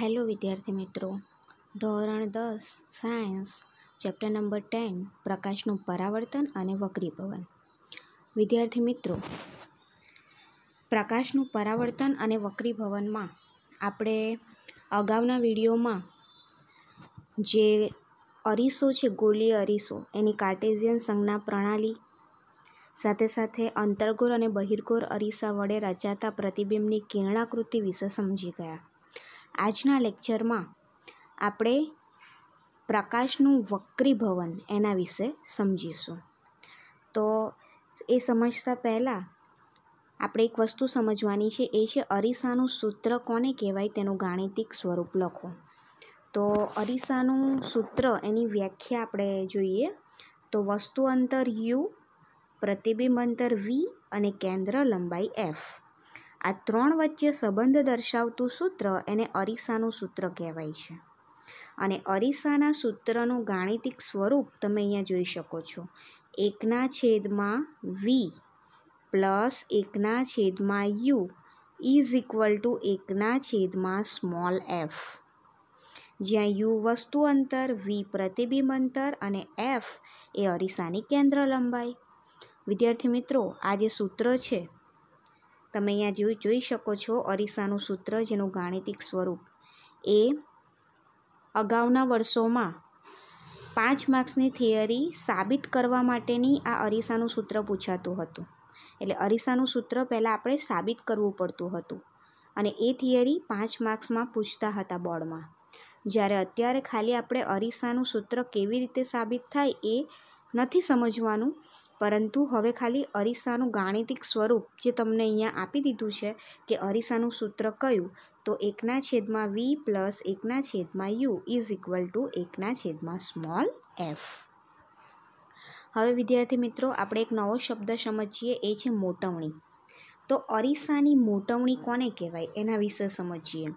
hello વિદ્યાર્થી મિત્રો ધોરણ દસ સાયન્સ ચેપ્ટર નંબર ટેન પ્રકાશનું પરાવર્તન અને વક્રીભવન વિદ્યાર્થી મિત્રો પ્રકાશનું પરાવર્તન અને વક્રીભવનમાં આપણે અગાઉના વિડીયોમાં જે અરીસો છે ગોલીય અરીસો એની કાર્ટેઝિયન સંજ્ઞા પ્રણાલી સાથે સાથે અંતરગોર અને બહિર્ગોર અરીસા વડે રચાતા પ્રતિબિંબની કિરણાકૃતિ વિશે સમજી ગયા આજના લેક્ચરમાં આપણે પ્રકાશનું વક્રીભવન એના વિશે સમજીશું તો એ સમજતા પહેલાં આપણે એક વસ્તુ સમજવાની છે એ છે અરીસાનું સૂત્ર કોને કહેવાય તેનું ગાણિતિક સ્વરૂપ લખો તો અરીસાનું સૂત્ર એની વ્યાખ્યા આપણે જોઈએ તો વસ્તુ અંતર યુ પ્રતિબિંબ અંતર વી અને કેન્દ્ર લંબાઈ એફ આ ત્રણ વચ્ચે સંબંધ દર્શાવતું સૂત્ર એને અરીસાનું સૂત્ર કહેવાય છે અને અરીસાના સૂત્રનું ગાણિતિક સ્વરૂપ તમે અહીંયા જોઈ શકો છો એકના છેદમાં વી પ્લસ એકના છેદમાં યુ ઇઝ ઇક્વલ ટુ એકના છેદમાં સ્મોલ એફ જ્યાં યુ વસ્તુ અંતર વી પ્રતિબિંબ અંતર અને એફ એ અરીસાની કેન્દ્ર લંબાઈ વિદ્યાર્થી મિત્રો આ જે સૂત્ર છે તમે અહીંયા જોઈ જોઈ શકો છો અરીસાનું સૂત્ર જેનું ગાણિતિક સ્વરૂપ એ અગાઉના વર્ષોમાં પાંચ માર્ક્સની થિયરી સાબિત કરવા માટેની આ અરીસાનું સૂત્ર પૂછાતું હતું એટલે અરીસાનું સૂત્ર પહેલાં આપણે સાબિત કરવું પડતું હતું અને એ થિયરી પાંચ માર્ક્સમાં પૂછતા હતા બોર્ડમાં જ્યારે અત્યારે ખાલી આપણે અરીસાનું સૂત્ર કેવી રીતે સાબિત થાય એ નથી સમજવાનું પરંતુ હવે ખાલી અરીસાનું ગાણિતિક સ્વરૂપ જે તમને અહીંયા આપી દીધું છે કે અરીસાનું સૂત્ર કયું તો એકના છેદમાં વી પ્લસ એકના છેદમાં યુ ઇઝ ઇક્વલ ટુ એકના છેદમાં સ્મોલ એફ હવે વિદ્યાર્થી મિત્રો આપણે એક નવો શબ્દ સમજીએ એ છે મોટવણી તો અરીસાની મોટવણી કોને કહેવાય એના વિશે સમજીએ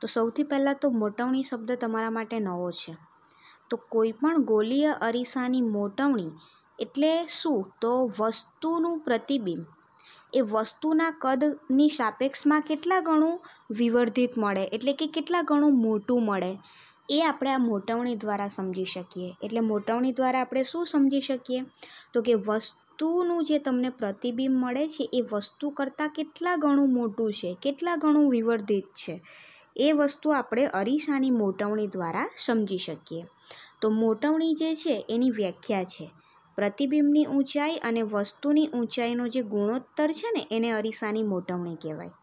તો સૌથી પહેલાં તો મોટવણી શબ્દ તમારા માટે નવો છે તો કોઈપણ ગોલીય અરીસાની મોટવણી એટલે શું તો વસ્તુનું પ્રતિબિંબ એ વસ્તુના કદની સાપેક્ષમાં કેટલા ગણું વિવર્ધિત મળે એટલે કે કેટલા ગણું મોટું મળે એ આપણે આ મોટવણી દ્વારા સમજી શકીએ એટલે મોટવણી દ્વારા આપણે શું સમજી શકીએ તો કે વસ્તુનું જે તમને પ્રતિબિંબ મળે છે એ વસ્તુ કરતાં કેટલા ગણું મોટું છે કેટલા ગણું વિવર્ધિત છે એ વસ્તુ આપણે અરીસાની મોટવણી દ્વારા સમજી શકીએ તો મોટવણી જે છે એની વ્યાખ્યા છે પ્રતિબિંબની ઊંચાઈ અને વસ્તુની ઊંચાઈનો જે ગુણોત્તર છે ને એને અરીસાની મોટવણી કહેવાય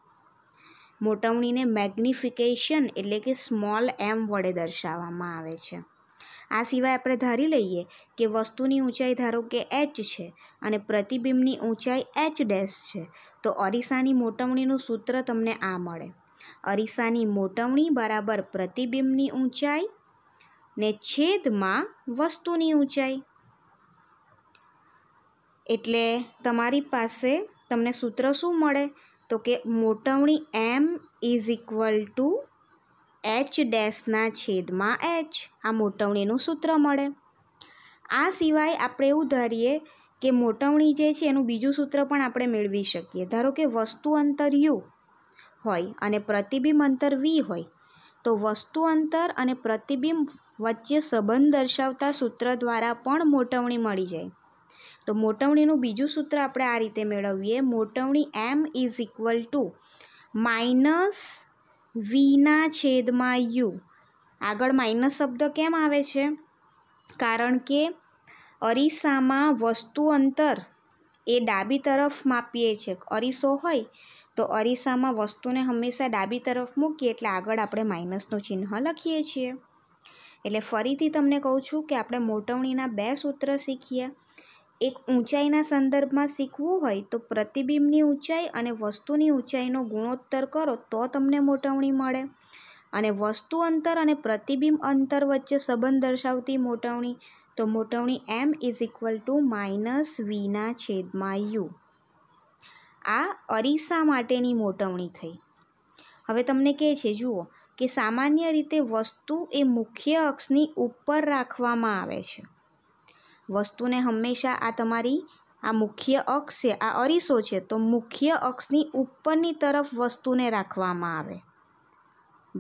મોટવણીને મેગ્નિફિકેશન એટલે કે સ્મોલ એમ વડે દર્શાવવામાં આવે છે આ સિવાય આપણે ધારી લઈએ કે વસ્તુની ઊંચાઈ ધારો કે એચ છે અને પ્રતિબિંબની ઊંચાઈ એચ ડેશ છે તો અરીસાની મોટવણીનું સૂત્ર તમને આ મળે અરીસાની મોટવણી બરાબર પ્રતિબિંબની ઊંચાઈ ને છેદમાં વસ્તુની ઊંચાઈ એટલે તમારી પાસે તમને સૂત્ર શું મળે તો કે મોટવણી M is equal to H ડેશના છેદમાં એચ આ મોટવણીનું સૂત્ર મળે આ સિવાય આપણે એવું ધારીએ કે મોટવણી જે છે એનું બીજું સૂત્ર પણ આપણે મેળવી શકીએ ધારો કે વસ્તુ અંતર યુ હોય અને પ્રતિબિંબ અંતર વી હોય તો વસ્તુ અંતર અને પ્રતિબિંબ વચ્ચે સંબંધ દર્શાવતા સૂત્ર દ્વારા પણ મોટવણી મળી જાય તો મોટવણીનું બીજું સૂત્ર આપણે આ રીતે મેળવીએ મોટવણી M is equal to minus વીના છેદમાં યુ આગળ માઇનસ શબ્દ કેમ આવે છે કારણ કે અરીસામાં વસ્તુ અંતર એ ડાબી તરફ માપીએ છીએ અરીસો હોય તો અરીસામાં વસ્તુને હંમેશા ડાબી તરફ મૂકીએ એટલે આગળ આપણે માઇનસનું ચિહ્ન લખીએ છીએ એટલે ફરીથી તમને કહું છું કે આપણે મોટવણીના બે સૂત્ર શીખીએ એક ઊંચાઈના સંદર્ભમાં શીખવું હોય તો પ્રતિબિંબની ઊંચાઈ અને વસ્તુની ઊંચાઈનો ગુણોત્તર કરો તો તમને મોટવણી મળે અને વસ્તુ અંતર અને પ્રતિબિંબ અંતર વચ્ચે સંબંધ દર્શાવતી મોટવણી તો મોટવણી M is equal to minus વીના છેદમાં યુ આ અરીસા માટેની મોટવણી થઈ હવે તમને કહે છે જુઓ કે સામાન્ય રીતે વસ્તુ એ મુખ્ય અક્ષની ઉપર રાખવામાં આવે છે વસ્તુને હંમેશા આ તમારી આ મુખ્ય અક્ષ છે આ અરીસો છે તો મુખ્ય અક્ષની ઉપરની તરફ વસ્તુને રાખવામાં આવે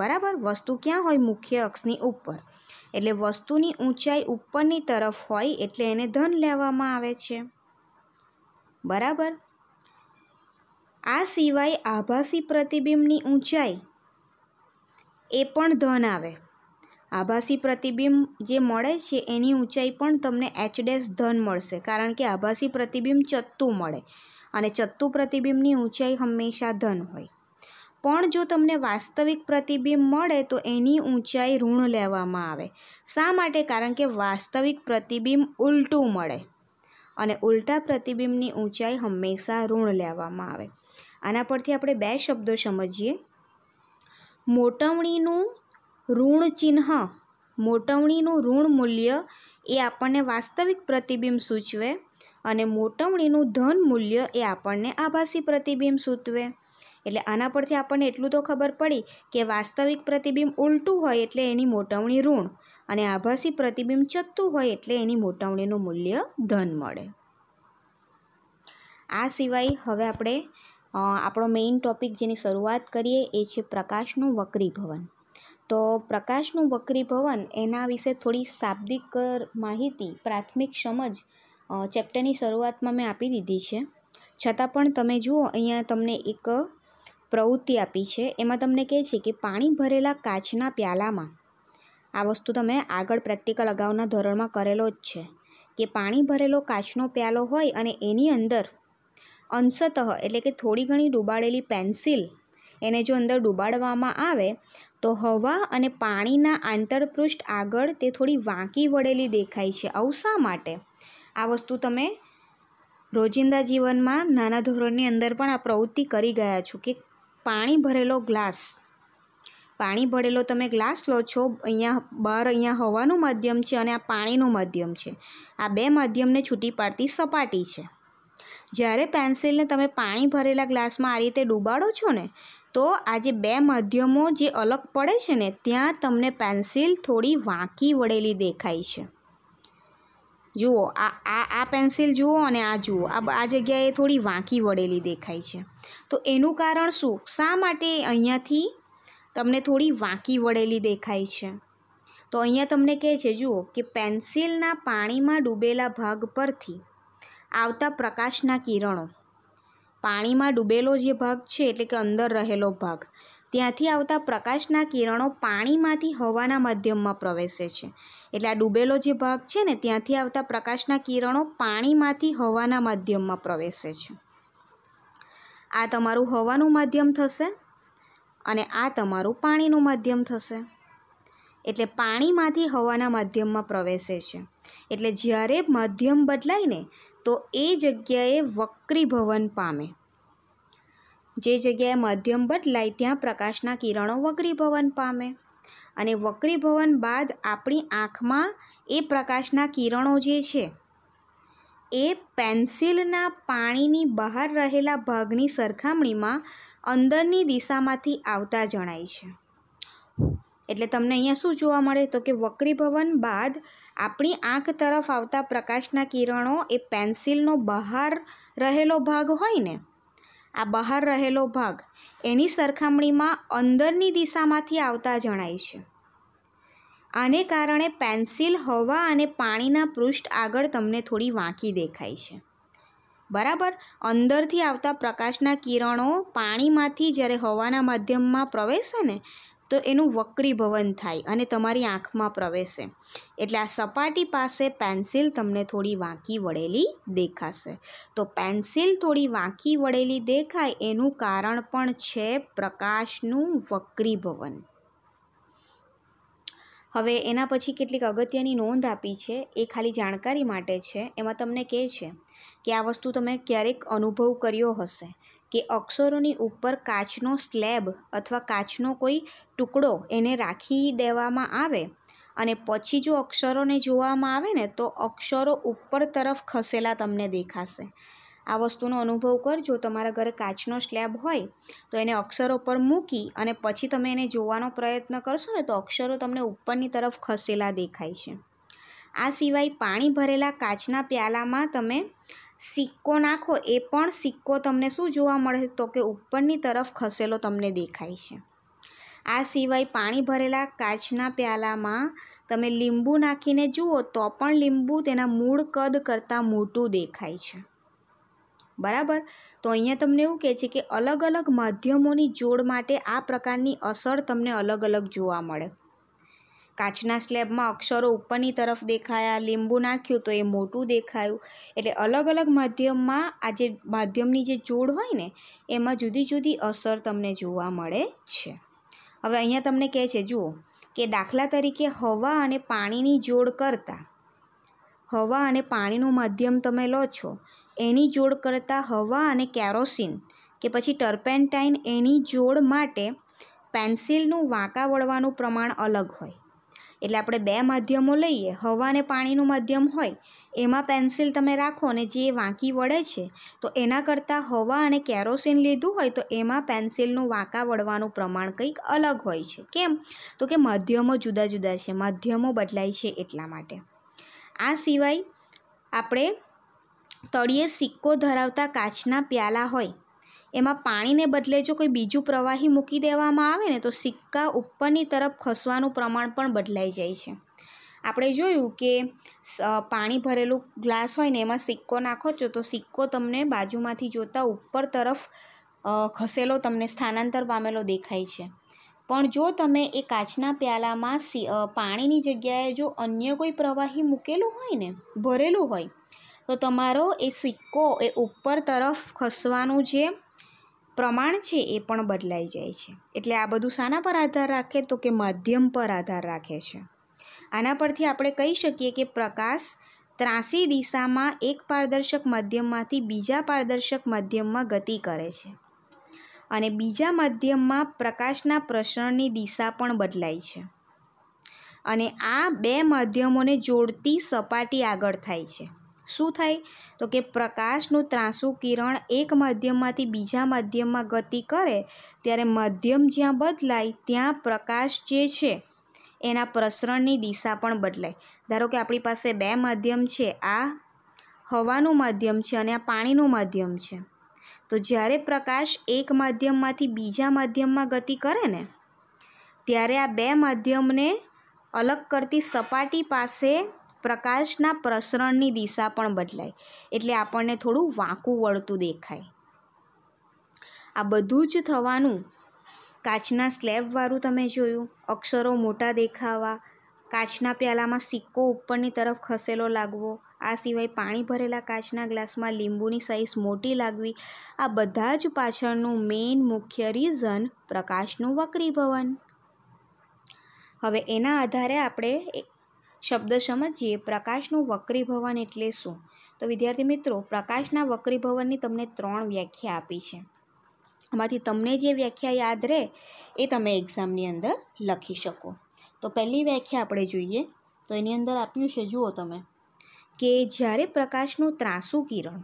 બરાબર વસ્તુ ક્યાં હોય મુખ્ય અક્ષની ઉપર એટલે વસ્તુની ઊંચાઈ ઉપરની તરફ હોય એટલે એને ધન લેવામાં આવે છે બરાબર આ સિવાય આભાસી પ્રતિબિંબની ઊંચાઈ એ પણ ધન આવે આભાસી પ્રતિબિંબ જે મળે છે એની ઊંચાઈ પણ તમને એચ ડેશ ધન મળશે કારણ કે આભાસી પ્રતિબિંબ ચત્તું મળે અને ચત્તુ પ્રતિબિંબની ઊંચાઈ હંમેશા ધન હોય પણ જો તમને વાસ્તવિક પ્રતિબિંબ મળે તો એની ઊંચાઈ ઋણ લેવામાં આવે શા માટે કારણ કે વાસ્તવિક પ્રતિબિંબ ઉલટું મળે અને ઉલટા પ્રતિબિંબની ઊંચાઈ હંમેશા ઋણ લેવામાં આવે આના પરથી આપણે બે શબ્દો સમજીએ મોટવણીનું ઋણ ચિહ્ન મોટવણીનું ઋણ મૂલ્ય એ આપણને વાસ્તવિક પ્રતિબિંબ સૂચવે અને મોટવણીનું ધન મૂલ્ય એ આપણને આભાસી પ્રતિબિંબ સૂચવે એટલે આના પરથી આપણને એટલું તો ખબર પડી કે વાસ્તવિક પ્રતિબિંબ ઉલટું હોય એટલે એની મોટવણી ઋણ અને આભાસી પ્રતિબિંબ ચત્તું હોય એટલે એની મોટવણીનું મૂલ્ય ધન મળે આ સિવાય હવે આપણે આપણો મેઇન ટોપિક જેની શરૂઆત કરીએ એ છે પ્રકાશનું વક્રીભવન તો પ્રકાશનું ભવન એના વિશે થોડી શાબ્દિક માહિતી પ્રાથમિક સમજ ચેપ્ટરની શરૂઆતમાં મેં આપી દીધી છે છતાં પણ તમે જુઓ અહીંયા તમને એક પ્રવૃત્તિ આપી છે એમાં તમને કહે છે કે પાણી ભરેલા કાચના પ્યાલામાં આ વસ્તુ તમે આગળ પ્રેક્ટિકલ અગાઉના ધોરણમાં કરેલો જ છે કે પાણી ભરેલો કાચનો પ્યાલો હોય અને એની અંદર અંશતઃ એટલે કે થોડી ઘણી ડૂબાડેલી પેન્સિલ એને જો અંદર ડૂબાડવામાં આવે તો હવા અને પાણીના આંતરપૃષ્ઠ આગળ તે થોડી વાંકી વળેલી દેખાય છે આવું શા માટે આ વસ્તુ તમે રોજિંદા જીવનમાં નાના ધોરણની અંદર પણ આ પ્રવૃત્તિ કરી ગયા છો કે પાણી ભરેલો ગ્લાસ પાણી ભરેલો તમે ગ્લાસ લો છો અહીંયા બહાર અહીંયા હવાનું માધ્યમ છે અને આ પાણીનું માધ્યમ છે આ બે માધ્યમને છૂટી પાડતી સપાટી છે જ્યારે પેન્સિલને તમે પાણી ભરેલા ગ્લાસમાં આ રીતે ડૂબાડો છો ને તો આજે બે માધ્યમો જે અલગ પડે છે ને ત્યાં તમને પેન્સિલ થોડી વાંકી વળેલી દેખાય છે જુઓ આ આ આ પેન્સિલ જુઓ અને આ જુઓ આ આ જગ્યાએ થોડી વાંકી વળેલી દેખાય છે તો એનું કારણ શું શા માટે અહીંયાથી તમને થોડી વાંકી વળેલી દેખાય છે તો અહીંયા તમને કહે છે જુઓ કે પેન્સિલના પાણીમાં ડૂબેલા ભાગ પરથી આવતા પ્રકાશના કિરણો પાણીમાં ડૂબેલો જે ભાગ છે એટલે કે અંદર રહેલો ભાગ ત્યાંથી આવતા પ્રકાશના કિરણો પાણીમાંથી હવાના માધ્યમમાં પ્રવેશે છે એટલે આ ડૂબેલો જે ભાગ છે ને ત્યાંથી આવતા પ્રકાશના કિરણો પાણીમાંથી હવાના માધ્યમમાં પ્રવેશે છે આ તમારું હવાનું માધ્યમ થશે અને આ તમારું પાણીનું માધ્યમ થશે એટલે પાણીમાંથી હવાના માધ્યમમાં પ્રવેશે છે એટલે જ્યારે માધ્યમ બદલાય ને તો એ જગ્યાએ વક્રીભવન પામે જે જગ્યાએ મધ્યમ બદલાય ત્યાં પ્રકાશના કિરણો વક્રીભવન પામે અને વક્રીભવન બાદ આપણી આંખમાં એ પ્રકાશના કિરણો જે છે એ પેન્સિલના પાણીની બહાર રહેલા ભાગની સરખામણીમાં અંદરની દિશામાંથી આવતા જણાય છે એટલે તમને અહીંયા શું જોવા મળે તો કે વક્રીભવન બાદ આપણી આંખ તરફ આવતા પ્રકાશના કિરણો એ પેન્સિલનો બહાર રહેલો ભાગ હોય ને આ બહાર રહેલો ભાગ એની સરખામણીમાં અંદરની દિશામાંથી આવતા જણાય છે આને કારણે પેન્સિલ હવા અને પાણીના પૃષ્ઠ આગળ તમને થોડી વાંકી દેખાય છે બરાબર અંદરથી આવતા પ્રકાશના કિરણો પાણીમાંથી જ્યારે હવાના માધ્યમમાં પ્રવેશે ને તો એનું વક્રી ભવન થાય અને તમારી આંખમાં પ્રવેશે એટલે આ સપાટી પાસે પેન્સિલ તમને થોડી વાંકી વળેલી દેખાશે તો પેન્સિલ થોડી વાંકી વળેલી દેખાય એનું કારણ પણ છે પ્રકાશનું વક્રી ભવન હવે એના પછી કેટલીક અગત્યની નોંધ આપી છે એ ખાલી જાણકારી માટે છે એમાં તમને કહે છે કે આ વસ્તુ તમે ક્યારેક અનુભવ કર્યો હશે કે અક્ષરોની ઉપર કાચનો સ્લેબ અથવા કાચનો કોઈ ટુકડો એને રાખી દેવામાં આવે અને પછી જો અક્ષરોને જોવામાં આવે ને તો અક્ષરો ઉપર તરફ ખસેલા તમને દેખાશે આ વસ્તુનો અનુભવ કરજો તમારા ઘરે કાચનો સ્લેબ હોય તો એને અક્ષરો પર મૂકી અને પછી તમે એને જોવાનો પ્રયત્ન કરશો ને તો અક્ષરો તમને ઉપરની તરફ ખસેલા દેખાય છે આ સિવાય પાણી ભરેલા કાચના પ્યાલામાં તમે સિક્કો નાખો એ પણ સિક્કો તમને શું જોવા મળે તો કે ઉપરની તરફ ખસેલો તમને દેખાય છે આ સિવાય પાણી ભરેલા કાચના પ્યાલામાં તમે લીંબુ નાખીને જુઓ તો પણ લીંબુ તેના મૂળ કદ કરતાં મોટું દેખાય છે બરાબર તો અહીંયા તમને એવું કહે છે કે અલગ અલગ માધ્યમોની જોડ માટે આ પ્રકારની અસર તમને અલગ અલગ જોવા મળે કાચના સ્લેબમાં અક્ષરો ઉપરની તરફ દેખાયા લીંબુ નાખ્યું તો એ મોટું દેખાયું એટલે અલગ અલગ માધ્યમમાં આ જે માધ્યમની જે જોડ હોય ને એમાં જુદી જુદી અસર તમને જોવા મળે છે હવે અહીંયા તમને કહે છે જુઓ કે દાખલા તરીકે હવા અને પાણીની જોડ કરતાં હવા અને પાણીનું માધ્યમ તમે લો છો એની જોડ કરતાં હવા અને કેરોસીન કે પછી ટર્પેન્ટાઇન એની જોડ માટે પેન્સિલનું વાંકા વળવાનું પ્રમાણ અલગ હોય એટલે આપણે બે માધ્યમો લઈએ હવા અને પાણીનું માધ્યમ હોય એમાં પેન્સિલ તમે રાખો ને જે વાંકી વળે છે તો એના કરતાં હવા અને કેરોસીન લીધું હોય તો એમાં પેન્સિલનું વાંકા વળવાનું પ્રમાણ કંઈક અલગ હોય છે કેમ તો કે માધ્યમો જુદા જુદા છે માધ્યમો બદલાય છે એટલા માટે આ સિવાય આપણે તળિયે સિક્કો ધરાવતા કાચના પ્યાલા હોય એમાં પાણીને બદલે જો કોઈ બીજું પ્રવાહી મૂકી દેવામાં આવે ને તો સિક્કા ઉપરની તરફ ખસવાનું પ્રમાણ પણ બદલાઈ જાય છે આપણે જોયું કે પાણી ભરેલું ગ્લાસ હોય ને એમાં સિક્કો નાખો છો તો સિક્કો તમને બાજુમાંથી જોતાં ઉપર તરફ ખસેલો તમને સ્થાનાંતર પામેલો દેખાય છે પણ જો તમે એ કાચના પ્યાલામાં સી પાણીની જગ્યાએ જો અન્ય કોઈ પ્રવાહી મૂકેલું હોય ને ભરેલું હોય તો તમારો એ સિક્કો એ ઉપર તરફ ખસવાનું જે પ્રમાણ છે એ પણ બદલાઈ જાય છે એટલે આ બધું શાના પર આધાર રાખે તો કે માધ્યમ પર આધાર રાખે છે આના પરથી આપણે કહી શકીએ કે પ્રકાશ ત્રાસી દિશામાં એક પારદર્શક માધ્યમમાંથી બીજા પારદર્શક માધ્યમમાં ગતિ કરે છે અને બીજા માધ્યમમાં પ્રકાશના પ્રસરણની દિશા પણ બદલાય છે અને આ બે માધ્યમોને જોડતી સપાટી આગળ થાય છે શું થાય તો કે પ્રકાશનું ત્રાંસુ કિરણ એક માધ્યમમાંથી બીજા માધ્યમમાં ગતિ કરે ત્યારે માધ્યમ જ્યાં બદલાય ત્યાં પ્રકાશ જે છે એના પ્રસરણની દિશા પણ બદલાય ધારો કે આપણી પાસે બે માધ્યમ છે આ હવાનું માધ્યમ છે અને આ પાણીનું માધ્યમ છે તો જ્યારે પ્રકાશ એક માધ્યમમાંથી બીજા માધ્યમમાં ગતિ કરે ને ત્યારે આ બે માધ્યમને અલગ કરતી સપાટી પાસે પ્રકાશના પ્રસરણની દિશા પણ બદલાય એટલે આપણને થોડું વાંકું વળતું દેખાય આ બધું જ થવાનું કાચના સ્લેબવાળું તમે જોયું અક્ષરો મોટા દેખાવા કાચના પ્યાલામાં સિક્કો ઉપરની તરફ ખસેલો લાગવો આ સિવાય પાણી ભરેલા કાચના ગ્લાસમાં લીંબુની સાઇઝ મોટી લાગવી આ બધા જ પાછળનું મેઇન મુખ્ય રીઝન પ્રકાશનું વક્રીભવન હવે એના આધારે આપણે શબ્દ સમજીએ પ્રકાશનું વક્રીભવન એટલે શું તો વિદ્યાર્થી મિત્રો પ્રકાશના વક્રીભવનની તમને ત્રણ વ્યાખ્યા આપી છે આમાંથી તમને જે વ્યાખ્યા યાદ રહે એ તમે એક્ઝામની અંદર લખી શકો તો પહેલી વ્યાખ્યા આપણે જોઈએ તો એની અંદર આપ્યું છે જુઓ તમે કે જ્યારે પ્રકાશનું ત્રાસુ કિરણ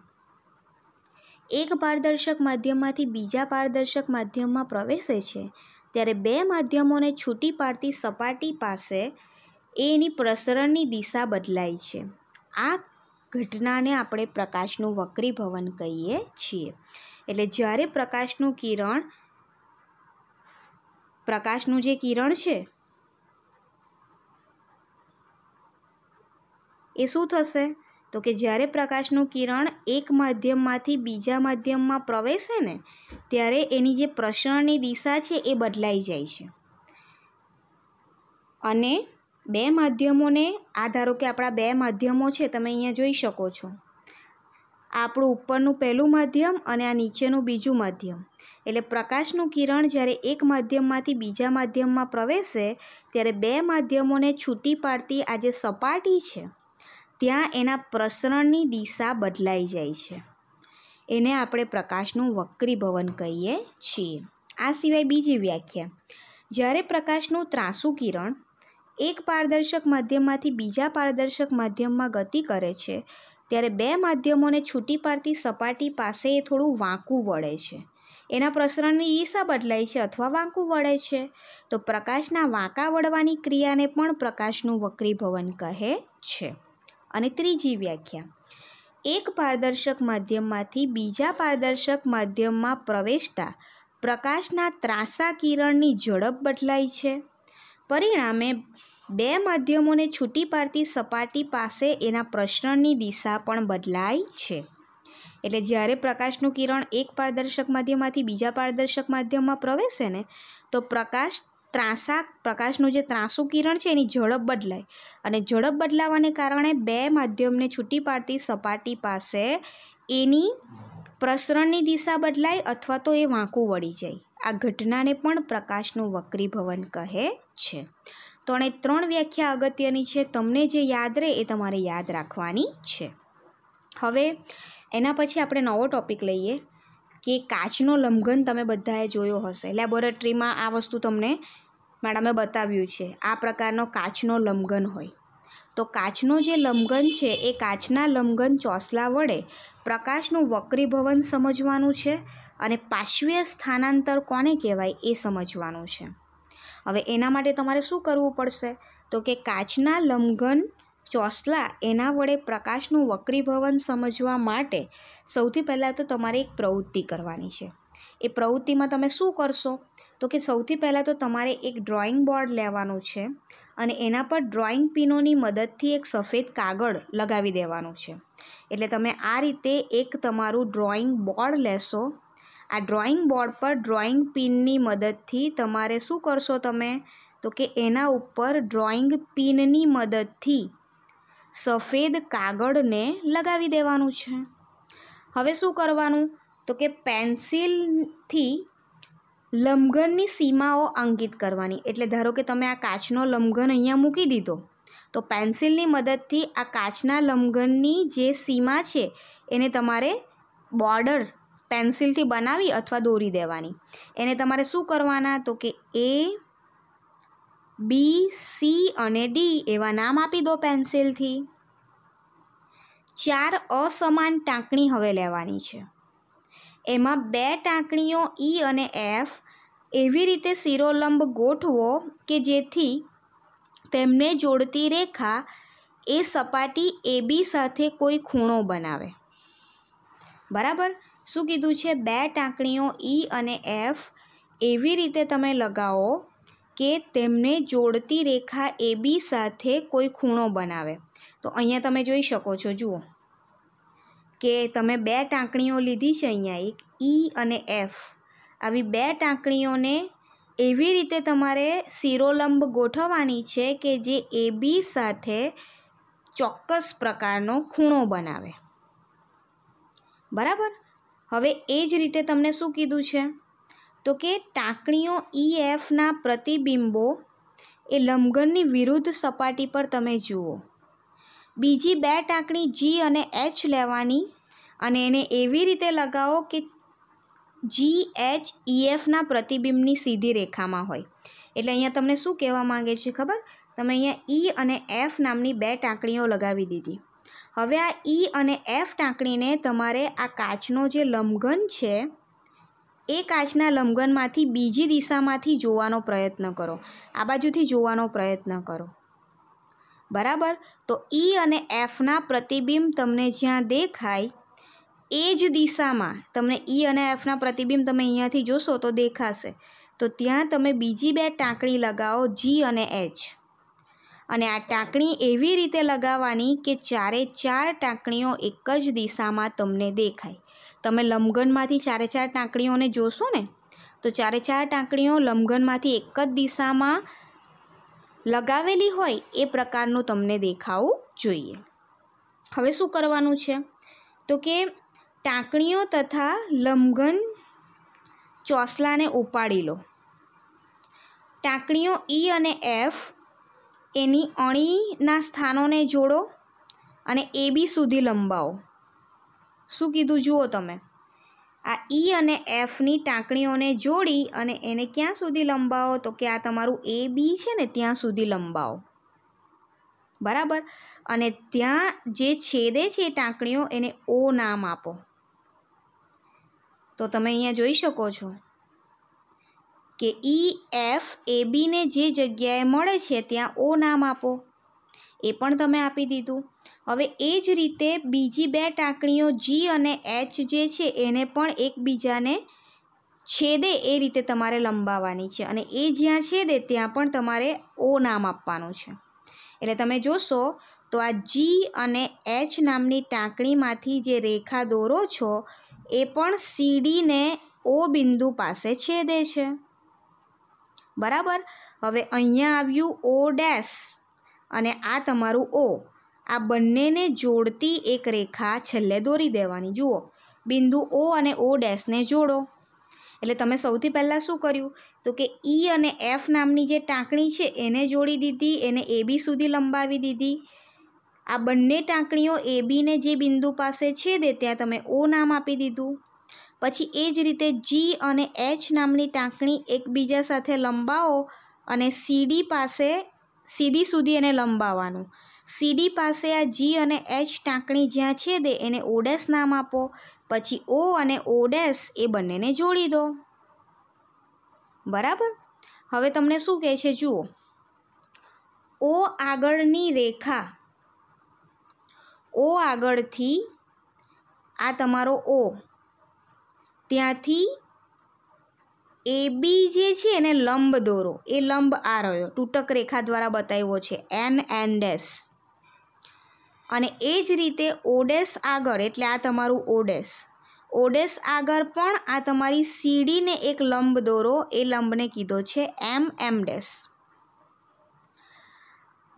એક પારદર્શક માધ્યમમાંથી બીજા પારદર્શક માધ્યમમાં પ્રવેશે છે ત્યારે બે માધ્યમોને છૂટી પાડતી સપાટી પાસે એ એની પ્રસરણની દિશા બદલાય છે આ ઘટનાને આપણે પ્રકાશનું વક્રીભવન કહીએ છીએ એટલે જ્યારે પ્રકાશનું કિરણ પ્રકાશનું જે કિરણ છે એ શું થશે તો કે જ્યારે પ્રકાશનું કિરણ એક માધ્યમમાંથી બીજા માધ્યમમાં પ્રવેશે ને ત્યારે એની જે પ્રસરણની દિશા છે એ બદલાઈ જાય છે અને બે માધ્યમોને આ ધારો કે આપણા બે માધ્યમો છે તમે અહીંયા જોઈ શકો છો આપણું ઉપરનું પહેલું માધ્યમ અને આ નીચેનું બીજું માધ્યમ એટલે પ્રકાશનું કિરણ જ્યારે એક માધ્યમમાંથી બીજા માધ્યમમાં પ્રવેશે ત્યારે બે માધ્યમોને છૂટી પાડતી આ જે સપાટી છે ત્યાં એના પ્રસરણની દિશા બદલાઈ જાય છે એને આપણે પ્રકાશનું વક્રીભવન કહીએ છીએ આ સિવાય બીજી વ્યાખ્યા જ્યારે પ્રકાશનું ત્રાસુ કિરણ એક પારદર્શક માધ્યમમાંથી બીજા પારદર્શક માધ્યમમાં ગતિ કરે છે ત્યારે બે માધ્યમોને છૂટી પાડતી સપાટી પાસે એ થોડું વાંકું વળે છે એના પ્રસરણની દિશા બદલાય છે અથવા વાંકું વળે છે તો પ્રકાશના વાંકા વળવાની ક્રિયાને પણ પ્રકાશનું વક્રીભવન કહે છે અને ત્રીજી વ્યાખ્યા એક પારદર્શક માધ્યમમાંથી બીજા પારદર્શક માધ્યમમાં પ્રવેશતા પ્રકાશના ત્રાસા કિરણની ઝડપ બદલાય છે પરિણામે બે માધ્યમોને છૂટી પાડતી સપાટી પાસે એના પ્રસરણની દિશા પણ બદલાય છે એટલે જ્યારે પ્રકાશનું કિરણ એક પારદર્શક માધ્યમમાંથી બીજા પારદર્શક માધ્યમમાં પ્રવેશે ને તો પ્રકાશ ત્રાંસા પ્રકાશનું જે ત્રાંસું કિરણ છે એની ઝડપ બદલાય અને ઝડપ બદલાવાને કારણે બે માધ્યમને છૂટી પાડતી સપાટી પાસે એની પ્રસરણની દિશા બદલાય અથવા તો એ વાંકું વળી જાય આ ઘટનાને પણ પ્રકાશનું વક્રીભવન કહે છે તો અને ત્રણ વ્યાખ્યા અગત્યની છે તમને જે યાદ રહે એ તમારે યાદ રાખવાની છે હવે એના પછી આપણે નવો ટોપિક લઈએ કે કાચનો લંઘન તમે બધાએ જોયો હશે લેબોરેટરીમાં આ વસ્તુ તમને મેડમે બતાવ્યું છે આ પ્રકારનો કાચનો લંઘન હોય તો કાચનો જે લંઘન છે એ કાચના લંઘન ચોસલા વડે પ્રકાશનું વક્રીભવન સમજવાનું છે અને પાશ્વીય સ્થાનાંતર કોને કહેવાય એ સમજવાનું છે હવે એના માટે તમારે શું કરવું પડશે તો કે કાચના લમઘન ચોસલા એના વડે પ્રકાશનું વક્રીભવન સમજવા માટે સૌથી પહેલાં તો તમારે એક પ્રવૃત્તિ કરવાની છે એ પ્રવૃત્તિમાં તમે શું કરશો તો કે સૌથી પહેલાં તો તમારે એક ડ્રોઈંગ બોર્ડ લેવાનું છે અને એના પર ડ્રોઈંગ પીનોની મદદથી એક સફેદ કાગળ લગાવી દેવાનું છે એટલે તમે આ રીતે એક તમારું ડ્રોઈંગ બોર્ડ લેશો આ ડ્રોઈંગ બોર્ડ પર ડ્રોઈંગ પિનની મદદથી તમારે શું કરશો તમે તો કે એના ઉપર ડ્રોઈંગ પિનની મદદથી સફેદ કાગળને લગાવી દેવાનું છે હવે શું કરવાનું તો કે પેન્સિલથી લંબઘનની સીમાઓ અંકિત કરવાની એટલે ધારો કે તમે આ કાચનો લંબઘન અહીંયા મૂકી દીધો તો પેન્સિલની મદદથી આ કાચના લંબઘનની જે સીમા છે એને તમારે બોર્ડર પેન્સિલથી બનાવી અથવા દોરી દેવાની એને તમારે શું કરવાના તો કે એ બી સી અને ડી એવા નામ આપી દો પેન્સિલથી ચાર અસમાન ટાંકણી હવે લેવાની છે એમાં બે ટાંકણીઓ ઈ e અને એફ એવી રીતે શિરોલંબ ગોઠવો કે જેથી તેમને જોડતી રેખા એ સપાટી એબી સાથે કોઈ ખૂણો બનાવે બરાબર શું કીધું છે બે ટાંકણીઓ ઈ e અને એફ એવી રીતે તમે લગાવો કે તેમને જોડતી રેખા એબી સાથે કોઈ ખૂણો બનાવે તો અહીંયા તમે જોઈ શકો છો જુઓ કે તમે બે ટાંકણીઓ લીધી છે અહીંયા એક ઈ e અને એફ આવી બે ટાંકણીઓને એવી રીતે તમારે શિરોલંબ ગોઠવવાની છે કે જે એબી સાથે ચોક્કસ પ્રકારનો ખૂણો બનાવે બરાબર હવે એ જ રીતે તમને શું કીધું છે તો કે ટાંકણીઓ ઈ e એફના પ્રતિબિંબો એ લંબઘનની વિરુદ્ધ સપાટી પર તમે જુઓ બીજી બે ટાંકણી જી અને એચ લેવાની અને એને એવી રીતે લગાવો કે જી એચ એફના પ્રતિબિંબની સીધી રેખામાં હોય એટલે અહીંયા તમને શું કહેવા માગે છે ખબર તમે અહીંયા ઈ e અને એફ નામની બે ટાંકણીઓ લગાવી દીધી હવે આ ઈ અને એફ ટાંકણીને તમારે આ કાચનો જે લંબઘન છે એ કાચના લંબઘનમાંથી બીજી દિશામાંથી જોવાનો પ્રયત્ન કરો આ બાજુથી જોવાનો પ્રયત્ન કરો બરાબર તો ઈ અને એફના પ્રતિબિંબ તમને જ્યાં દેખાય એ જ દિશામાં તમને ઈ અને એફના પ્રતિબિંબ તમે અહીંયાથી જોશો તો દેખાશે તો ત્યાં તમે બીજી બે ટાંકણી લગાવો જી અને એચ અને આ ટાંકણી એવી રીતે લગાવવાની કે ચારે ચાર ટાંકણીઓ એક જ દિશામાં તમને દેખાય તમે લમગનમાંથી ચારે ચાર ટાંકણીઓને જોશો ને તો ચારે ચાર ટાંકણીઓ લંબગનમાંથી એક જ દિશામાં લગાવેલી હોય એ પ્રકારનું તમને દેખાવું જોઈએ હવે શું કરવાનું છે તો કે ટાંકણીઓ તથા લંબઘન ચોસલાને ઉપાડી લો ટાંકણીઓ ઈ e અને એફ એની અણીના સ્થાનોને જોડો અને એ બી સુધી લંબાવો શું કીધું જુઓ તમે આ ઈ e અને એફની ટાંકણીઓને જોડી અને એને ક્યાં સુધી લંબાવો તો કે આ તમારું એ બી છે ને ત્યાં સુધી લંબાવો બરાબર અને ત્યાં જે છેદે છે એ ટાંકણીઓ એને ઓ નામ આપો તો તમે અહીંયા જોઈ શકો છો કે ઈ એફ એ બીને જે જગ્યાએ મળે છે ત્યાં ઓ નામ આપો એ પણ તમે આપી દીધું હવે એ જ રીતે બીજી બે ટાંકણીઓ જી અને એચ જે છે એને પણ એકબીજાને છેદે એ રીતે તમારે લંબાવવાની છે અને એ જ્યાં છેદે ત્યાં પણ તમારે ઓ નામ આપવાનું છે એટલે તમે જોશો તો આ જી અને એચ નામની ટાંકણીમાંથી જે રેખા દોરો છો એ પણ સીડીને ઓ બિંદુ પાસે છેદે છે બરાબર હવે અહીંયા આવ્યું ઓ ડેશ અને આ તમારું ઓ આ બંનેને જોડતી એક રેખા છેલ્લે દોરી દેવાની જુઓ બિંદુ ઓ અને ઓ ડેશને જોડો એટલે તમે સૌથી પહેલાં શું કર્યું તો કે ઈ e અને એફ નામની જે ટાંકણી છે એને જોડી દીધી એને એબી સુધી લંબાવી દીધી આ બંને ટાંકણીઓ એબીને જે બિંદુ પાસે છેદે ત્યાં તમે ઓ નામ આપી દીધું પછી એ જ રીતે જી અને એચ નામની ટાંકણી એકબીજા સાથે લંબાવો અને સીડી પાસે સીડી સુધી એને લંબાવવાનું સીડી પાસે આ જી અને એચ ટાંકણી જ્યાં છેદે એને ઓડેસ નામ આપો પછી ઓ અને ઓડેસ એ બંનેને જોડી દો બરાબર હવે તમને શું કહે છે જુઓ ઓ આગળની રેખા ઓ આગળથી આ તમારો ઓ ત્યાંથી એ બી જે છે એને લંબ દોરો એ લંબ આ રહ્યો તૂટક રેખા દ્વારા બતાવ્યો છે એન એન્ડેસ અને એ જ રીતે ઓડેસ આગળ એટલે આ તમારું ઓડેસ ઓડેસ આગળ પણ આ તમારી સીડીને એક લંબ દોરો એ લંબને કીધો છે એમ એમ ડેસ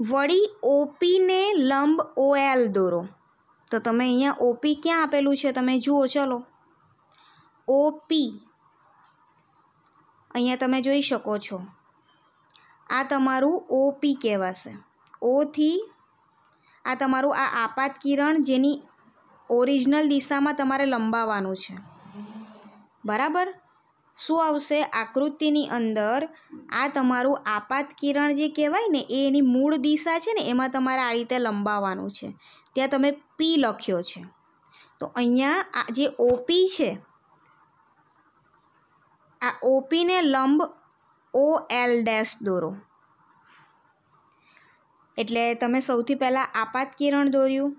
વળી ઓપીને લંબ ઓએલ દોરો તો તમે અહીંયા ઓપી ક્યાં આપેલું છે તમે જુઓ ચલો ઓપી અહીંયા તમે જોઈ શકો છો આ તમારું ઓપી કહેવાશે ઓથી આ તમારું આ આપાત કિરણ જેની ઓરિજિનલ દિશામાં તમારે લંબાવવાનું છે બરાબર શું આવશે આકૃતિની અંદર આ તમારું આપાત કિરણ જે કહેવાય ને એ એની મૂળ દિશા છે ને એમાં તમારે આ રીતે લંબાવવાનું છે ત્યાં તમે પી લખ્યો છે તો અહીંયા આ જે ઓપી છે આ ઓપીને લંબ ઓ એલ ડેશ દોરો એટલે તમે સૌથી પહેલાં આપાત કિરણ દોર્યું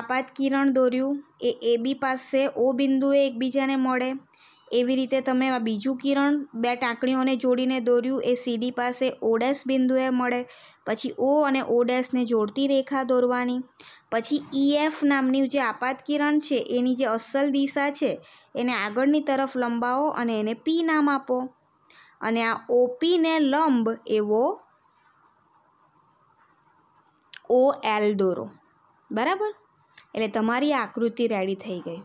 આપાત કિરણ દોર્યું એ એ બી પાસે ઓ બિંદુએ એકબીજાને મળે એવી રીતે તમે આ બીજું કિરણ બે ટાંકણીઓને જોડીને દોર્યું એ સીડી પાસે ઓ બિંદુએ મળે પછી ઓ અને ઓ જોડતી રેખા દોરવાની પછી ઈએફ e નામની જે આપાત કિરણ છે એની જે અસલ દિશા છે એને આગળની તરફ લંબાવો અને એને પી નામ આપો અને આ ઓપીને લંબ એવો ઓ એલ દોરો બરાબર એટલે તમારી આકૃતિ રેડી થઈ ગઈ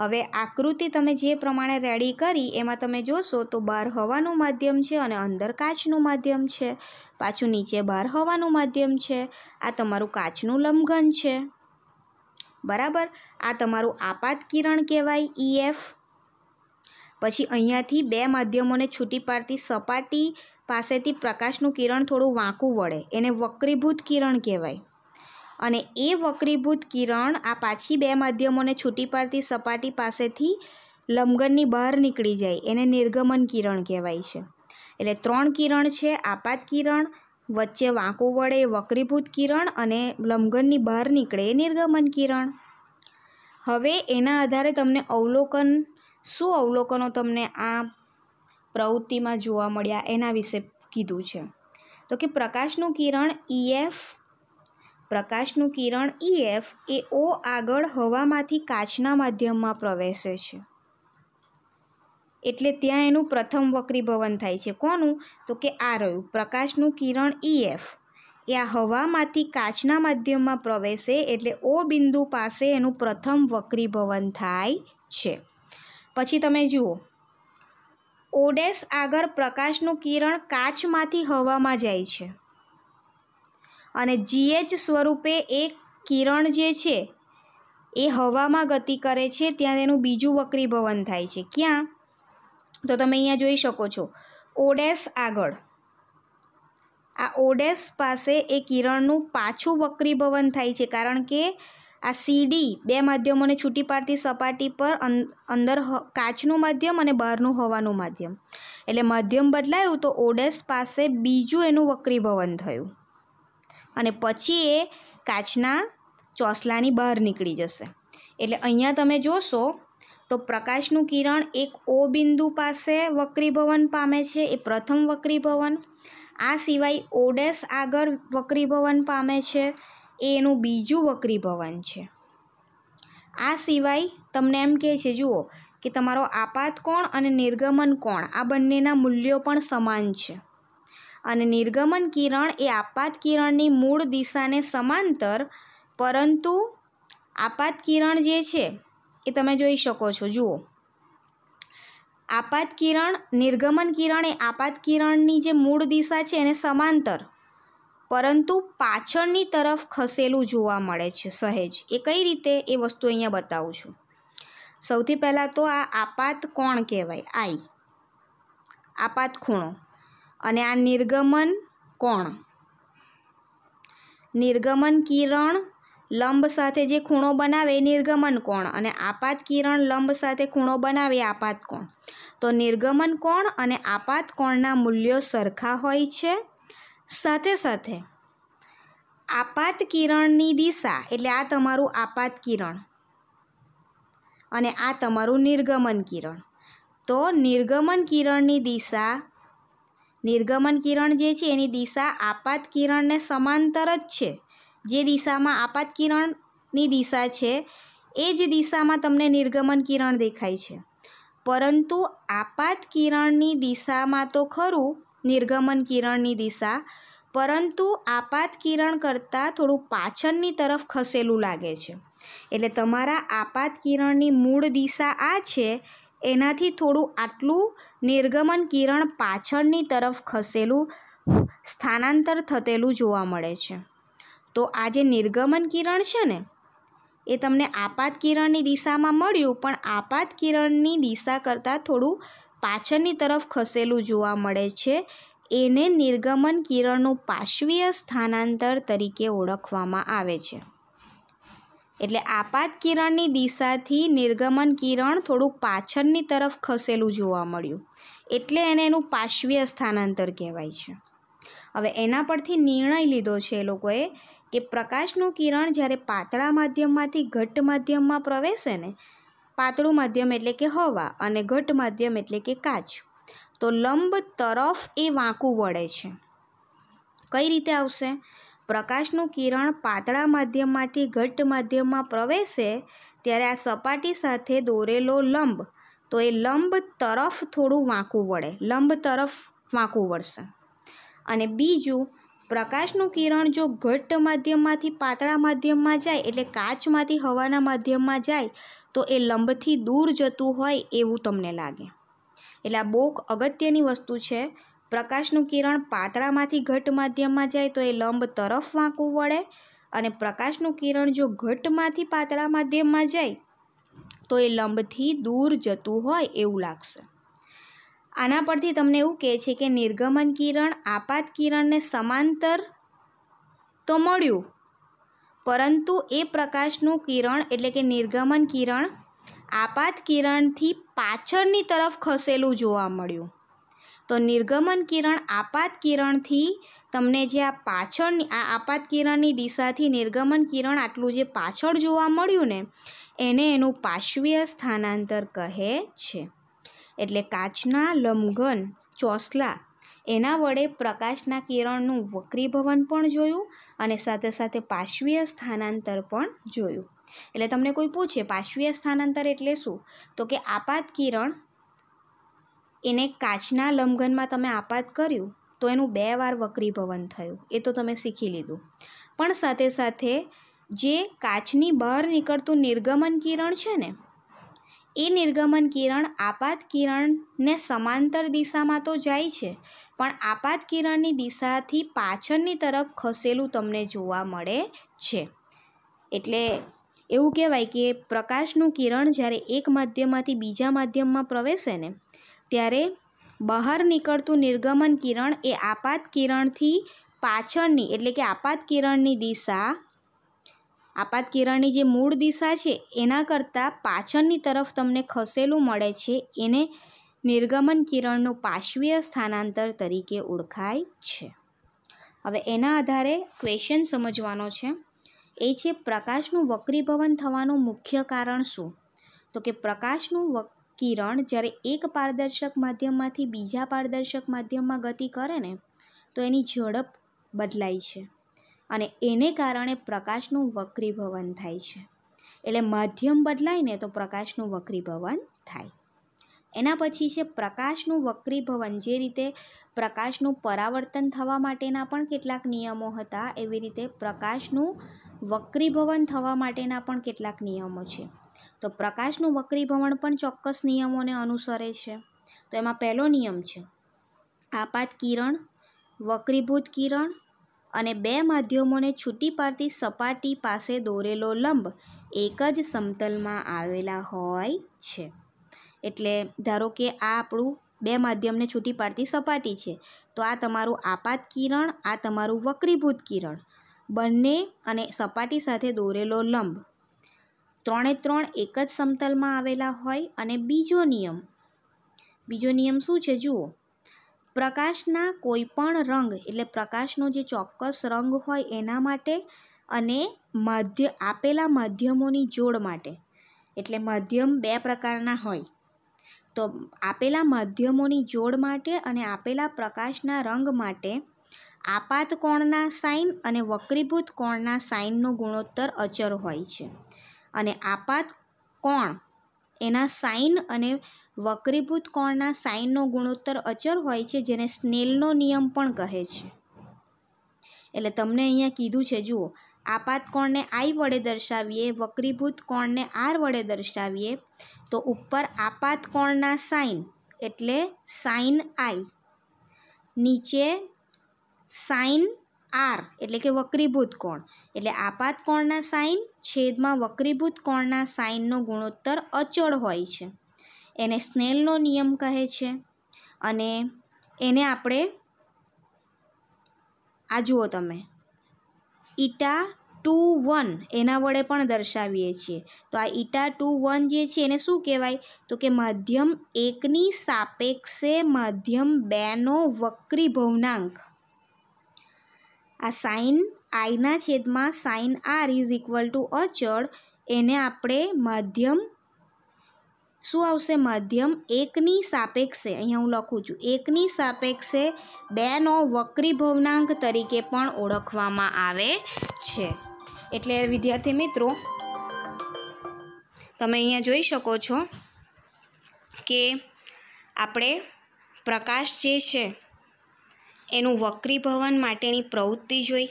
હવે આકૃતિ તમે જે પ્રમાણે રેડી કરી એમાં તમે જોશો તો બહાર હવાનું માધ્યમ છે અને અંદર કાચનું માધ્યમ છે પાછું નીચે બહાર હવાનું માધ્યમ છે આ તમારું કાચનું લંબઘન છે બરાબર આ તમારું આપાત કિરણ કહેવાય ઈએફ e પછી અહીંયાથી બે માધ્યમોને છૂટી પાડતી સપાટી પાસેથી પ્રકાશનું કિરણ થોડું વાંકું વળે એને વક્રીભૂત કિરણ કહેવાય અને એ વક્રીભૂત કિરણ આ પાછી બે માધ્યમોને છૂટી પાડતી સપાટી પાસેથી લંબગનની બહાર નીકળી જાય એને નિર્ગમન કિરણ કહેવાય છે એટલે ત્રણ કિરણ છે આપાત કિરણ વચ્ચે વાંકો વડે વક્રીભૂત કિરણ અને લંબઘનની બહાર નીકળે નિર્ગમન કિરણ હવે એના આધારે તમને અવલોકન શું અવલોકનો તમને આ પ્રવૃત્તિમાં જોવા મળ્યા એના વિશે કીધું છે તો કે પ્રકાશનું કિરણ ઈએફ e પ્રકાશનું કિરણ ઈએફ e એ ઓ આગળ હવામાંથી કાચના માધ્યમમાં પ્રવેશે છે એટલે ત્યાં એનું પ્રથમ વક્રીભવન થાય છે કોનું તો કે આ રહ્યું પ્રકાશનું કિરણ ઈએફ e એ આ હવામાંથી કાચના માધ્યમમાં પ્રવેશે એટલે ઓ બિંદુ પાસે એનું પ્રથમ વક્રીભવન થાય છે પછી તમે જુઓ ઓડેસ આગળ પ્રકાશનું કિરણ કાચમાંથી હવામાં જાય છે અને જીએચ સ્વરૂપે એ કિરણ જે છે એ હવામાં ગતિ કરે છે ત્યાં એનું બીજું વક્રીભવન થાય છે ક્યાં તો તમે અહીંયા જોઈ શકો છો ઓડેસ આગળ આ ઓડેસ પાસે એ કિરણનું પાછું વક્રીભવન થાય છે કારણ કે આ સીડી બે માધ્યમોને છૂટી પાડતી સપાટી પર અંદર કાચનું માધ્યમ અને બહારનું હવાનું માધ્યમ એટલે માધ્યમ બદલાયું તો ઓડેસ પાસે બીજું એનું વક્રીભવન થયું અને પછી એ કાચના ચોસલાની બહાર નીકળી જશે એટલે અહીંયા તમે જોશો તો પ્રકાશનું કિરણ એક ઓ બિંદુ પાસે વક્રીભવન પામે છે એ પ્રથમ વક્રીભવન આ સિવાય ઓડેસ આગળ વક્રીભવન પામે છે એ એનું બીજું વક્રીભવન છે આ સિવાય તમને એમ કહે છે જુઓ કે તમારો આપાત કોણ અને નિર્ગમન કોણ આ બંનેના મૂલ્યો પણ સમાન છે અને નિર્ગમન કિરણ એ આપાત કિરણની મૂળ દિશાને સમાંતર પરંતુ આપાત કિરણ જે છે એ તમે જોઈ શકો છો જુઓ આપાત કિરણ નિર્ગમન કિરણ એ આપાત કિરણની જે મૂળ દિશા છે એને સમાંતર પરંતુ પાછળની તરફ ખસેલું જોવા મળે છે સહેજ એ કઈ રીતે એ વસ્તુ અહીંયા બતાવું છું સૌથી પહેલાં તો આ આપાત કોણ કહેવાય આઈ આપાત ખૂણો અને આ નિર્ગમન કોણ નિર્ગમન કિરણ લંબ સાથે જે ખૂણો બનાવે નિર્ગમન કોણ અને આપાત કિરણ લંબ સાથે ખૂણો બનાવે આપાત કોણ તો નિર્ગમન કોણ અને આપાત કોણના મૂલ્યો સરખા હોય છે સાથે સાથે આપાત કિરણની દિશા એટલે આ તમારું આપાત કિરણ અને આ તમારું નિર્ગમન કિરણ તો નિર્ગમન કિરણની દિશા નિર્ગમન કિરણ જે છે એની દિશા આપાત કિરણને સમાંતર જ છે જે દિશામાં આપાત કિરણની દિશા છે એ જ દિશામાં તમને નિર્ગમન કિરણ દેખાય છે પરંતુ આપાત કિરણની દિશામાં તો ખરું નિર્ગમન કિરણની દિશા પરંતુ આપાત કિરણ કરતાં થોડું પાછળની તરફ ખસેલું લાગે છે એટલે તમારા આપાત કિરણની મૂળ દિશા આ છે એનાથી થોડું આટલું નિર્ગમન કિરણ પાછળની તરફ ખસેલું સ્થાનાંતર થતેલું જોવા મળે છે તો આ જે નિર્ગમન કિરણ છે ને એ તમને આપાત કિરણની દિશામાં મળ્યું પણ આપાત કિરણની દિશા કરતાં થોડું પાછળની તરફ ખસેલું જોવા મળે છે એને નિર્ગમન કિરણનું પાશ્વીય સ્થાનાંતર તરીકે ઓળખવામાં આવે છે એટલે આપાત કિરણની દિશાથી નિર્ગમન કિરણ થોડું પાછળની તરફ ખસેલું જોવા મળ્યું એટલે એને એનું પાશ્વીય સ્થાનાંતર કહેવાય છે હવે એના પરથી નિર્ણય લીધો છે એ લોકોએ કે પ્રકાશનું કિરણ જ્યારે પાતળા માધ્યમમાંથી ઘટ્ટ માધ્યમમાં પ્રવેશે ને પાતળું માધ્યમ એટલે કે હવા અને ઘટ્ટ માધ્યમ એટલે કે કાચ તો લંબ તરફ એ વાંકું વળે છે કઈ રીતે આવશે પ્રકાશનું કિરણ પાતળા માધ્યમમાંથી ઘટ્ટ માધ્યમમાં પ્રવેશે ત્યારે આ સપાટી સાથે દોરેલો લંબ તો એ લંબ તરફ થોડું વાંકું વળે લંબ તરફ વાંકું વળશે અને બીજું પ્રકાશનું કિરણ જો ઘટ્ટ માધ્યમમાંથી પાતળા માધ્યમમાં જાય એટલે કાચમાંથી હવાના માધ્યમમાં જાય તો એ લંબથી દૂર જતું હોય એવું તમને લાગે એટલે આ બહુ અગત્યની વસ્તુ છે પ્રકાશનું કિરણ પાતળામાંથી ઘટ્ટ માધ્યમમાં જાય તો એ લંબ તરફ વાંકવું વળે અને પ્રકાશનું કિરણ જો ઘટ્ટમાંથી પાતળા માધ્યમમાં જાય તો એ લંબથી દૂર જતું હોય એવું લાગશે આના પરથી તમને એવું કહે છે કે નિર્ગમન કિરણ આપાત કિરણને સમાંતર તો મળ્યું પરંતુ એ પ્રકાશનું કિરણ એટલે કે નિર્ગમન કિરણ આપાત કિરણથી પાછળની તરફ ખસેલું જોવા મળ્યું તો નિર્ગમન કિરણ આપાત કિરણથી તમને જે આ પાછળની આ આપાત કિરણની દિશાથી નિર્ગમન કિરણ આટલું જે પાછળ જોવા મળ્યું ને એને એનું પાશ્વીય સ્થાનાંતર કહે છે એટલે કાચના લંબઘન ચોસલા એના વડે પ્રકાશના કિરણનું વક્રીભવન પણ જોયું અને સાથે સાથે પાશ્વીય સ્થાનાંતર પણ જોયું એટલે તમને કોઈ પૂછે પાશ્વીય સ્થાનાંતર એટલે શું તો કે આપાત કિરણ એને કાચના લંબઘનમાં તમે આપાત કર્યું તો એનું બે વાર વક્રીભવન થયું એ તો તમે શીખી લીધું પણ સાથે સાથે જે કાચની બહાર નીકળતું નિર્ગમન કિરણ છે ને એ નિર્ગમન કિરણ આપાત કિરણને સમાંતર દિશામાં તો જાય છે પણ આપાત કિરણની દિશાથી પાછળની તરફ ખસેલું તમને જોવા મળે છે એટલે એવું કહેવાય કે પ્રકાશનું કિરણ જ્યારે એક માધ્યમમાંથી બીજા માધ્યમમાં પ્રવેશે ને ત્યારે બહાર નીકળતું નિર્ગમન કિરણ એ આપાત કિરણથી પાછળની એટલે કે આપાત કિરણની દિશા આપાત કિરણની જે મૂળ દિશા છે એના કરતાં પાછળની તરફ તમને ખસેલું મળે છે એને નિર્ગમન કિરણનું પાશ્વીય સ્થાનાંતર તરીકે ઓળખાય છે હવે એના આધારે ક્વેશ્ચન સમજવાનો છે એ છે પ્રકાશનું વક્રીભવન થવાનું મુખ્ય કારણ શું તો કે પ્રકાશનું કિરણ જ્યારે એક પારદર્શક માધ્યમમાંથી બીજા પારદર્શક માધ્યમમાં ગતિ કરે ને તો એની ઝડપ બદલાય છે અને એને કારણે પ્રકાશનું વક્રીભવન થાય છે એટલે માધ્યમ બદલાય ને તો પ્રકાશનું વક્રીભવન થાય એના પછી છે પ્રકાશનું વક્રીભવન જે રીતે પ્રકાશનું પરાવર્તન થવા માટેના પણ કેટલાક નિયમો હતા એવી રીતે પ્રકાશનું વક્રીભવન થવા માટેના પણ કેટલાક નિયમો છે તો પ્રકાશનું વક્રીભવન પણ ચોક્કસ નિયમોને અનુસરે છે તો એમાં પહેલો નિયમ છે આપાત કિરણ વક્રીભૂત કિરણ અને બે માધ્યમોને છૂટી પાડતી સપાટી પાસે દોરેલો લંબ એક જ સમતલમાં આવેલા હોય છે એટલે ધારો કે આ આપણું બે માધ્યમને છૂટી પાડતી સપાટી છે તો આ તમારું આપાત કિરણ આ તમારું વક્રીભૂત કિરણ બંને અને સપાટી સાથે દોરેલો લંબ ત્રણે ત્રણ એક જ સમતલમાં આવેલા હોય અને બીજો નિયમ બીજો નિયમ શું છે જુઓ પ્રકાશના કોઈપણ રંગ એટલે પ્રકાશનો જે ચોક્કસ રંગ હોય એના માટે અને માધ્ય આપેલા માધ્યમોની જોડ માટે એટલે માધ્યમ બે પ્રકારના હોય તો આપેલા માધ્યમોની જોડ માટે અને આપેલા પ્રકાશના રંગ માટે આપાત કોણના સાઇન અને વક્રીભૂત કોણના સાઇનનો ગુણોત્તર અચર હોય છે અને આપાત કોણ એના સાઇન અને વક્રીભૂત કોણના સાઇનનો ગુણોત્તર અચર હોય છે જેને સ્નેલનો નિયમ પણ કહે છે એટલે તમને અહીંયા કીધું છે જુઓ આપાત કોણને આઈ વડે દર્શાવીએ વક્રીભૂત કોણને આર વડે દર્શાવીએ તો ઉપર આપાત કોણના સાઇન એટલે સાઇન આઈ નીચે સાઇન આર એટલે કે વક્રીભૂત કોણ એટલે આપાત કોણના સાઇન છેદમાં વક્રીભૂત કોણના સાઇનનો ગુણોત્તર અચળ હોય છે એને સ્નેલનો નિયમ કહે છે અને એને આપણે આ જુઓ તમે ઈટા ટુ વન એના વડે પણ દર્શાવીએ છીએ તો આ ઈટા ટુ વન જે છે એને શું કહેવાય તો કે માધ્યમ એકની સાપેક્ષે માધ્યમ બેનો વક્રી ભવનાંક આ સાઇન આઈના છેદમાં sine R is equal to અચળ એને આપણે માધ્યમ શું આવશે મધ્યમ એકની સાપેક્ષે અહીંયા હું લખું છું એકની સાપેક્ષે બેનો વક્રી ભવનાંક તરીકે પણ ઓળખવામાં આવે છે એટલે વિદ્યાર્થી મિત્રો તમે અહીંયા જોઈ શકો છો કે આપણે પ્રકાશ જે છે એનું વક્રીભવન માટેની પ્રવૃત્તિ જોઈ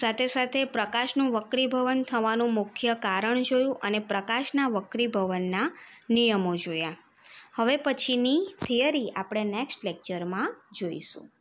સાથે સાથે પ્રકાશનું વક્રીભવન થવાનું મુખ્ય કારણ જોયું અને પ્રકાશના વક્રીભવનના નિયમો જોયા હવે પછીની થિયરી આપણે નેક્સ્ટ લેક્ચરમાં જોઈશું